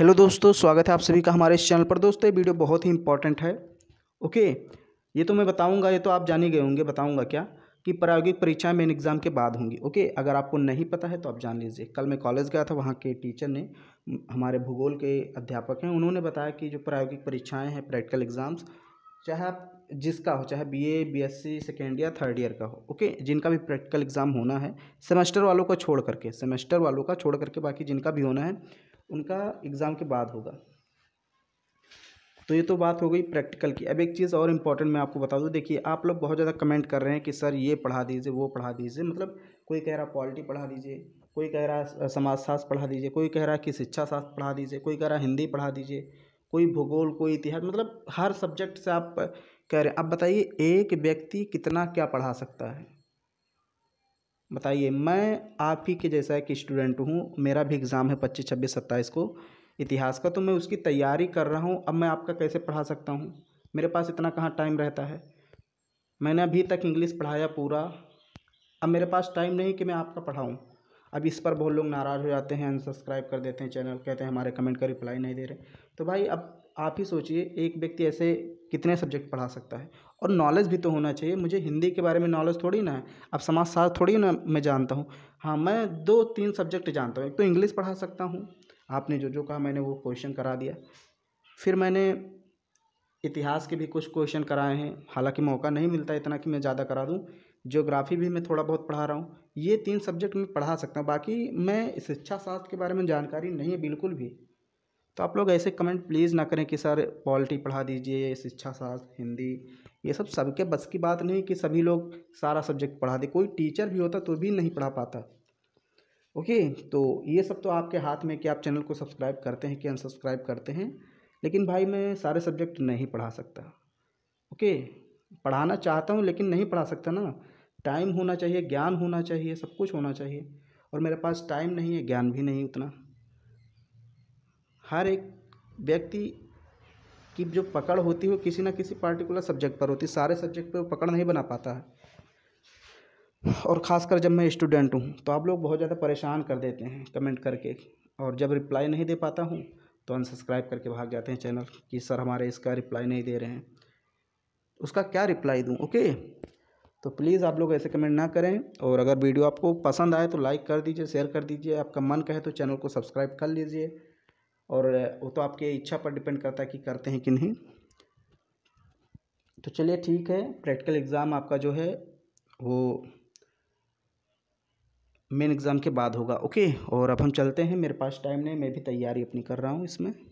hello दोस्तों स्वागत है आप सभी का हमारे इस चैनल पर दोस्तों ये वीडियो बहुत ही इंपॉर्टेंट है ओके ये तो मैं बताऊंगा ये तो आप जान ही गए होंगे बताऊंगा क्या कि प्रायोगिक परीक्षाएं मेन एग्ज़ाम के बाद होंगी ओके अगर आपको नहीं पता है तो आप जान लीजिए कल मैं कॉलेज गया था वहाँ के टीचर ने हमारे भूगोल के अध्यापक हैं उन्होंने बताया कि जो प्रायोगिक परीक्षाएँ हैं प्रैक्टिकल एग्ज़ाम्स चाहे आप जिसका हो चाहे B A B S C second या थर्ड ईयर का हो ओके जिनका भी प्रैक्टिकल एग्ज़ाम होना है सेमेस्टर वालों का छोड़ करके सेमेस्टर वालों का छोड़ करके बाकी जिनका भी होना है उनका एग्ज़ाम के बाद होगा तो ये तो बात हो गई प्रैक्टिकल की अब एक चीज़ और इम्पॉर्टेंट मैं आपको बता दूँ देखिए आप लोग बहुत ज़्यादा कमेंट कर रहे हैं कि सर ये पढ़ा दीजिए वो पढ़ा दीजिए मतलब कोई कह रहा पॉलिटी पढ़ा दीजिए कोई कह रहा समाजशास्त्र पढ़ा दीजिए कोई कह रहा कि शिक्षा शास्त्र पढ़ा दीजिए कोई कह रहा हिंदी पढ़ा दीजिए कोई भूगोल कोई इतिहास मतलब हर सब्जेक्ट से आप कह रहे हैं अब बताइए एक व्यक्ति कितना क्या पढ़ा सकता है बताइए मैं आप ही के जैसा एक स्टूडेंट हूँ मेरा भी एग्ज़ाम है पच्चीस छब्बीस सत्ताईस को इतिहास का तो मैं उसकी तैयारी कर रहा हूँ अब मैं आपका कैसे पढ़ा सकता हूँ मेरे पास इतना कहाँ टाइम रहता है मैंने अभी तक इंग्लिश पढ़ाया पूरा अब मेरे पास टाइम नहीं कि मैं आपका पढ़ाऊँ अब इस पर बहुत लोग नाराज़ हो जाते हैं अनसब्सक्राइब कर देते हैं चैनल कहते हैं हमारे कमेंट का रिप्लाई नहीं दे रहे तो भाई अब आप ही सोचिए एक व्यक्ति ऐसे कितने सब्जेक्ट पढ़ा सकता है और नॉलेज भी तो होना चाहिए मुझे हिंदी के बारे में नॉलेज थोड़ी ना है अब समाजशास्त्र थोड़ी ना मैं जानता हूँ हाँ मैं दो तीन सब्जेक्ट जानता हूँ एक तो इंग्लिश पढ़ा सकता हूँ आपने जो जो कहा मैंने वो क्वेश्चन करा दिया फिर मैंने इतिहास के भी कुछ क्वेश्चन कराए हैं हालांकि मौका नहीं मिलता इतना कि मैं ज़्यादा करा दूँ ज्योग्राफी भी मैं थोड़ा बहुत पढ़ा रहा हूँ ये तीन सब्जेक्ट मैं पढ़ा सकता हूँ बाकी मैं शिक्षा शास्त्र के बारे में जानकारी नहीं है बिल्कुल भी तो आप लोग ऐसे कमेंट प्लीज़ ना करें कि सर पॉलिटी पढ़ा दीजिए शिक्षा शास्त्र हिंदी ये सब सबके बस की बात नहीं कि सभी लोग सारा सब्जेक्ट पढ़ा दे कोई टीचर भी होता तो भी नहीं पढ़ा पाता ओके तो ये सब तो आपके हाथ में कि आप चैनल को सब्सक्राइब करते हैं कि अनसब्सक्राइब करते हैं लेकिन भाई मैं सारे सब्जेक्ट नहीं पढ़ा सकता ओके पढ़ाना चाहता हूँ लेकिन नहीं पढ़ा सकता ना टाइम होना चाहिए ज्ञान होना चाहिए सब कुछ होना चाहिए और मेरे पास टाइम नहीं है ज्ञान भी नहीं उतना हर एक व्यक्ति की जो पकड़ होती है वो किसी ना किसी पार्टिकुलर सब्जेक्ट पर होती है सारे सब्जेक्ट पर वो पकड़ नहीं बना पाता है और ख़ासकर जब मैं स्टूडेंट हूँ तो आप लोग बहुत ज़्यादा परेशान कर देते हैं कमेंट करके और जब रिप्लाई नहीं दे पाता हूँ तो अनसब्सक्राइब करके भाग जाते हैं चैनल कि सर हमारे इसका रिप्लाई नहीं दे रहे हैं उसका क्या रिप्लाई दूँ ओके तो प्लीज़ आप लोग ऐसे कमेंट ना करें और अगर वीडियो आपको पसंद आए तो लाइक कर दीजिए शेयर कर दीजिए आपका मन कहे तो चैनल को सब्सक्राइब कर लीजिए और वो तो आपके इच्छा पर डिपेंड करता है कि करते हैं कि नहीं तो चलिए ठीक है प्रैक्टिकल एग्ज़ाम आपका जो है वो मेन एग्ज़ाम के बाद होगा ओके और अब हम चलते हैं मेरे पास टाइम नहीं मैं भी तैयारी अपनी कर रहा हूँ इसमें